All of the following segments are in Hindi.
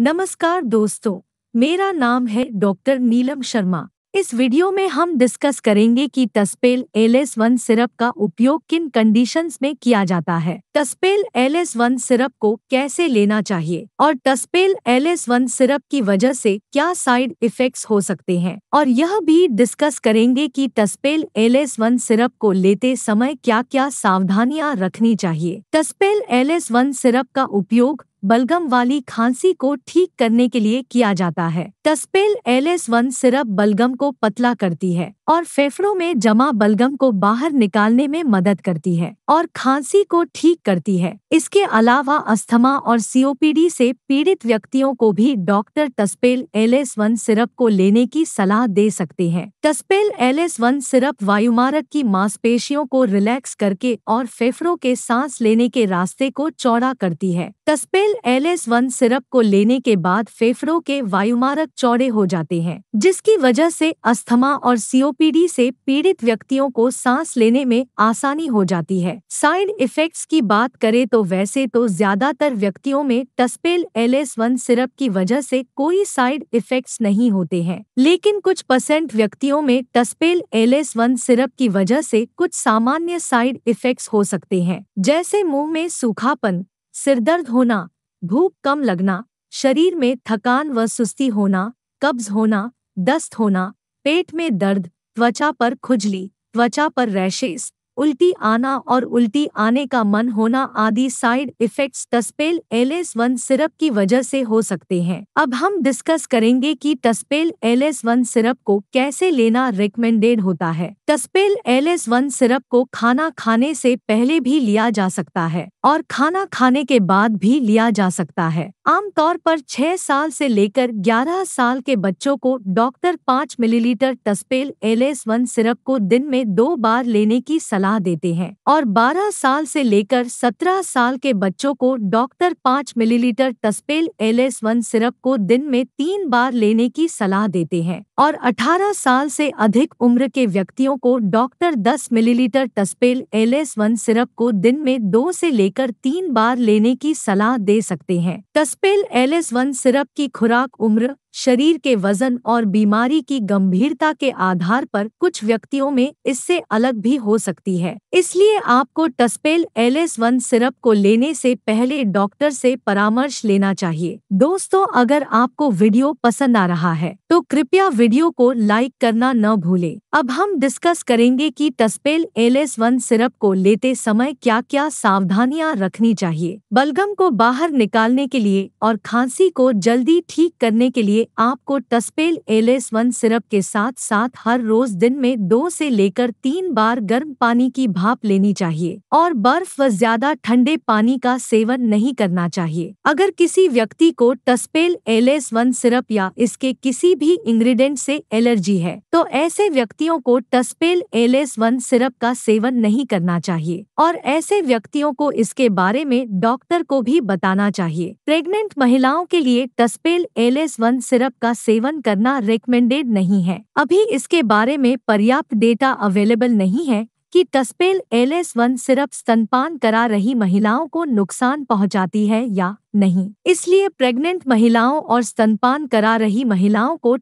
नमस्कार दोस्तों मेरा नाम है डॉक्टर नीलम शर्मा इस वीडियो में हम डिस्कस करेंगे कि तस्पेल एल एस वन सिरप का उपयोग किन कंडीशंस में किया जाता है तस्पेल एल एस वन सिरप को कैसे लेना चाहिए और तस्पेल एल एस वन सिरप की वजह से क्या साइड इफेक्ट्स हो सकते हैं और यह भी डिस्कस करेंगे कि तस्पेल एल एस वन सिरप को लेते समय क्या क्या सावधानियां रखनी चाहिए तस्पेल एल एस वन सिरप का उपयोग बलगम वाली खांसी को ठीक करने के लिए किया जाता है तस्पेल एल एस वन सिरप बलगम को पतला करती है और फेफड़ों में जमा बलगम को बाहर निकालने में मदद करती है और खांसी को ठीक करती है इसके अलावा अस्थमा और सीओपीडी से पीड़ित व्यक्तियों को भी डॉक्टर तस्पेल एल एस वन सिरप को लेने की सलाह दे सकते हैं तस्पेल एल एस वन सिरप वायुमारक की मांसपेशियों को रिलैक्स करके और फेफड़ों के सांस लेने के रास्ते को चौड़ा करती है तस्पेल एल एस वन सिरप को लेने के बाद फेफड़ों के वायुमारक चौड़े हो जाते हैं जिसकी वजह से अस्थमा और सीओपीडी से पीड़ित व्यक्तियों को सांस लेने में आसानी हो जाती है साइड इफेक्ट्स की बात करें तो वैसे तो ज्यादातर व्यक्तियों में टस्पेल एस वन सिरप की वजह से कोई साइड इफेक्ट्स नहीं होते हैं लेकिन कुछ परसेंट व्यक्तियों में टस्पेल एल एस वन सिरप की वजह से कुछ सामान्य साइड इफेक्ट्स हो सकते हैं जैसे मुंह में सूखापन सिरदर्द होना भूख कम लगना शरीर में थकान व सुस्ती होना कब्ज होना दस्त होना पेट में दर्द त्वचा पर खुजली त्वचा पर रैशेस उल्टी आना और उल्टी आने का मन होना आदि साइड इफेक्ट्स टस्पेल एल एस वन सिरप की वजह से हो सकते हैं अब हम डिस्कस करेंगे कि टस्पेल एल एस वन सिरप को कैसे लेना रिकमेंडेड होता है टस्पेल एल एस वन सिरप को खाना खाने से पहले भी लिया जा सकता है और खाना खाने के बाद भी लिया जा सकता है आमतौर पर छह साल से लेकर ग्यारह साल के बच्चों को डॉक्टर पाँच मिलीलीटर टस्पेल एल एस वन सिरप को दिन में दो बार लेने की सलाह सलाह देते हैं और 12 साल से लेकर 17 साल के बच्चों को डॉक्टर 5 मिलीलीटर टस्पेल एल एस वन सिरप को दिन में तीन बार लेने की सलाह देते हैं और 18 साल से अधिक उम्र के व्यक्तियों को डॉक्टर 10 मिलीलीटर टस्पेल एल एस वन सिरप को दिन में दो से लेकर तीन बार लेने की सलाह दे सकते हैं टस्पेल एल एस वन सिरप की खुराक उम्र शरीर के वजन और बीमारी की गंभीरता के आधार पर कुछ व्यक्तियों में इससे अलग भी हो सकती है इसलिए आपको टस्पेल एल एस वन सिरप को लेने से पहले डॉक्टर से परामर्श लेना चाहिए दोस्तों अगर आपको वीडियो पसंद आ रहा है तो कृपया वीडियो को लाइक करना न भूले अब हम डिस्कस करेंगे कि टस्पेल एल एस वन सिरप को लेते समय क्या क्या सावधानियां रखनी चाहिए बलगम को बाहर निकालने के लिए और खांसी को जल्दी ठीक करने के लिए आपको टस्पेल एलेस वन सिरप के साथ साथ हर रोज दिन में दो से लेकर तीन बार गर्म पानी की भाप लेनी चाहिए और बर्फ व ज्यादा ठंडे पानी का सेवन नहीं करना चाहिए अगर किसी व्यक्ति को टस्पेल एलेस वन सिरप या इसके किसी भी इंग्रेडिएंट से एलर्जी है तो ऐसे व्यक्तियों को टस्पेल एलेस वन सिरप का सेवन नहीं करना चाहिए और ऐसे व्यक्तियों को इसके बारे में डॉक्टर को भी बताना चाहिए प्रेग्नेंट महिलाओं के लिए टस्पेल एलेस वन सिरप सिरप का सेवन करना रिकमेंडेड नहीं है अभी इसके बारे में पर्याप्त डेटा अवेलेबल नहीं है कि टस्पेल एस वन सिरप स्तनपान करा रही महिलाओं को नुकसान पहुंचाती है या नहीं इसलिए प्रेग्नेंट महिलाओं और स्तनपान करा रही महिलाओं को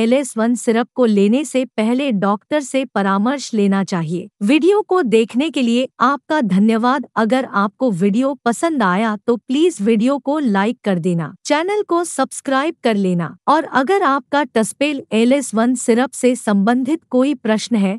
एल एस वन सिरप को लेने से पहले डॉक्टर से परामर्श लेना चाहिए वीडियो को देखने के लिए आपका धन्यवाद अगर आपको वीडियो पसंद आया तो प्लीज वीडियो को लाइक कर देना चैनल को सब्सक्राइब कर लेना और अगर आपका एल एस वन सिरप ऐसी संबंधित कोई प्रश्न है